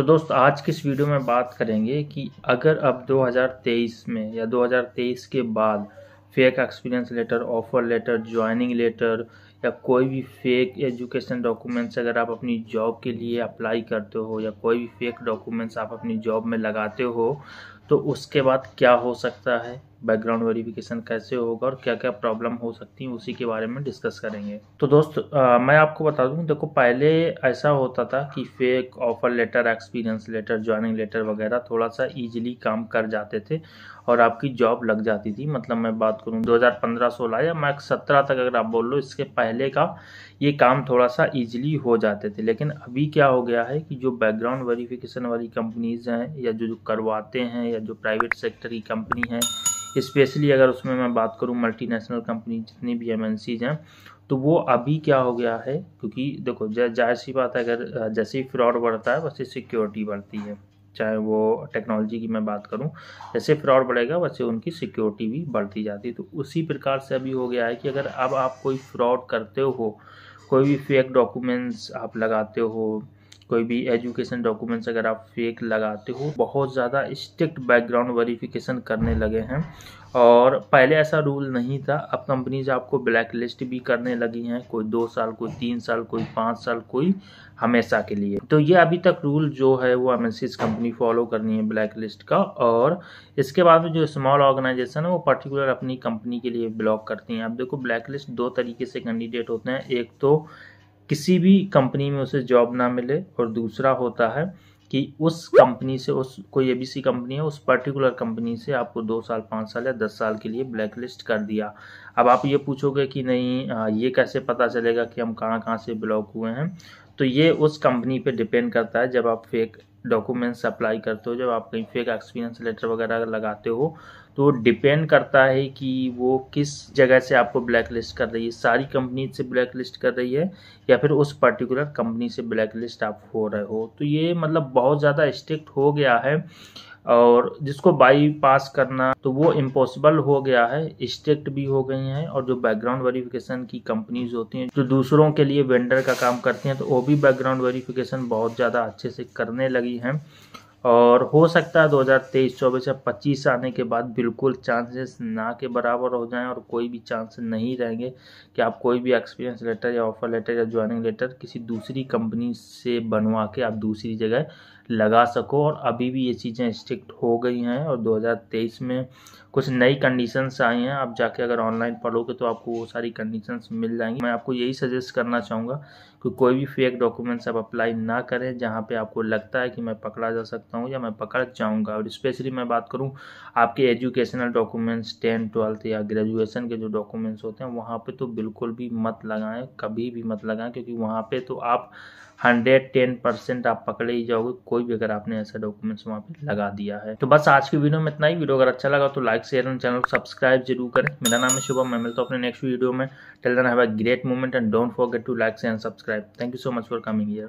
तो दोस्त आज की इस वीडियो में बात करेंगे कि अगर अब 2023 में या 2023 के बाद fake experience letter offer letter joining letter या कोई भी फेक एजुकेशन डॉक्यूमेंट्स अगर आप अपनी जॉब के लिए अप्लाई करते हो या कोई भी फेक डॉक्यूमेंट्स आप अपनी जॉब में लगाते हो तो उसके बाद क्या हो सकता है बैकग्राउंड वेरिफिकेशन कैसे होगा और क्या क्या प्रॉब्लम हो सकती हैं उसी के बारे में डिस्कस करेंगे तो दोस्त आ, मैं आपको बता दूं देखो पहले ऐसा होता था कि fake offer letter experience letter joining letter वगैरह थोड़ा सा इजीली काम कर जाते थे और आपकी जॉब लग जाती थी मतलब मैं बात करूं 2015-16 या मैक्स सत्रह तक अगर आप बोल लो इसके पहले का ये काम थोड़ा सा ईजिली हो जाते थे लेकिन अभी क्या हो गया है कि जो बैकग्राउंड वेरिफिकेशन वाली कंपनीज हैं या जो जो करवाते हैं या जो प्राइवेट सेक्टर की कंपनी है स्पेशली अगर उसमें मैं बात करूँ मल्टीनेशनल कंपनी जितनी भी एम हैं तो वो अभी क्या हो गया है क्योंकि देखो जाहिर सी बात है अगर जैसे ही फ्रॉड बढ़ता है वैसे सिक्योरिटी बढ़ती है चाहे वो टेक्नोलॉजी की मैं बात करूं जैसे फ्रॉड बढ़ेगा वैसे उनकी सिक्योरिटी भी बढ़ती जाती है तो उसी प्रकार से अभी हो गया है कि अगर अब आप कोई फ्रॉड करते हो कोई भी फेक डॉक्यूमेंट्स आप लगाते हो कोई भी एजुकेशन डॉक्यूमेंट्स अगर आप फेक लगाते हो बहुत ज़्यादा स्ट्रिक्ट बैकग्राउंड वेरिफिकेशन करने लगे हैं और पहले ऐसा रूल नहीं था अब कंपनीज आपको ब्लैक लिस्ट भी करने लगी हैं कोई दो साल कोई तीन साल कोई पाँच साल कोई हमेशा के लिए तो ये अभी तक रूल जो है वो एम कंपनी फॉलो करनी है ब्लैक लिस्ट का और इसके बाद में जो स्मॉल ऑर्गेनाइजेशन है वो पर्टिकुलर अपनी कंपनी के लिए ब्लॉक करती हैं आप देखो ब्लैक लिस्ट दो तरीके से कैंडिडेट होते हैं एक तो किसी भी कंपनी में उसे जॉब ना मिले और दूसरा होता है कि उस कंपनी से उस कोई सी कंपनी है उस पर्टिकुलर कंपनी से आपको दो साल पाँच साल या दस साल के लिए ब्लैक लिस्ट कर दिया अब आप ये पूछोगे कि नहीं ये कैसे पता चलेगा कि हम कहाँ कहाँ से ब्लॉक हुए हैं तो ये उस कंपनी पे डिपेंड करता है जब आप फेक डॉक्यूमेंट्स अप्लाई करते हो जब आप कहीं फेक एक्सपीरियंस लेटर वगैरह लगाते हो तो डिपेंड करता है कि वो किस जगह से आपको ब्लैक लिस्ट कर रही है सारी कंपनी से ब्लैक लिस्ट कर रही है या फिर उस पर्टिकुलर कंपनी से ब्लैक लिस्ट आप हो रहे हो तो ये मतलब बहुत ज़्यादा स्ट्रिक्ट हो गया है और जिसको बाईपास करना तो वो इम्पॉसिबल हो गया है स्ट्रिक्ट भी हो गई हैं और जो बैकग्राउंड वेरिफिकेशन की कंपनीज होती हैं जो दूसरों के लिए वेंडर का काम करती हैं तो वो भी बैकग्राउंड वेरिफिकेशन बहुत ज़्यादा अच्छे से करने लगी हैं और हो सकता है 2023 चौबीस या पच्चीस आने के बाद बिल्कुल चांसेस ना के बराबर हो जाएं और कोई भी चांस नहीं रहेंगे कि आप कोई भी एक्सपीरियंस लेटर या ऑफर लेटर या ज्वाइनिंग लेटर किसी दूसरी कंपनी से बनवा के आप दूसरी जगह लगा सको और अभी भी ये चीज़ें स्ट्रिक्ट हो गई हैं और 2023 में कुछ नई कंडीशंस आई हैं आप जाके अगर ऑनलाइन पढ़ोगे तो आपको वो सारी कंडीशंस मिल जाएंगी मैं आपको यही सजेस्ट करना चाहूँगा कि कोई भी फेक डॉक्यूमेंट्स आप अप्लाई ना करें जहाँ पे आपको लगता है कि मैं पकड़ा जा सकता सकता हूँ या मैं पकड़ जाऊँगा और स्पेशली मैं बात करूँ आपके एजुकेशनल डॉक्यूमेंट्स टेंथ ट्वेल्थ या ग्रेजुएशन के जो डॉक्यूमेंट्स होते हैं वहाँ पर तो बिल्कुल भी मत लगाएं कभी भी मत लगाएं क्योंकि वहाँ पर तो आप हंड्रेड टेन परसेंट आप पकड़े ही जाओगे कोई भी अगर आपने ऐसा डॉक्यूमेंट्स वहाँ पे लगा दिया है तो बस आज की वीडियो में इतना ही वीडियो अगर अच्छा लगा तो like share and channel subscribe जरूर करें मेरा नाम है शुभम मैं मिलता हूँ अपने नेक्स्ट वीडियो में till then have a great moment and don't forget to like share and subscribe thank you so much for coming year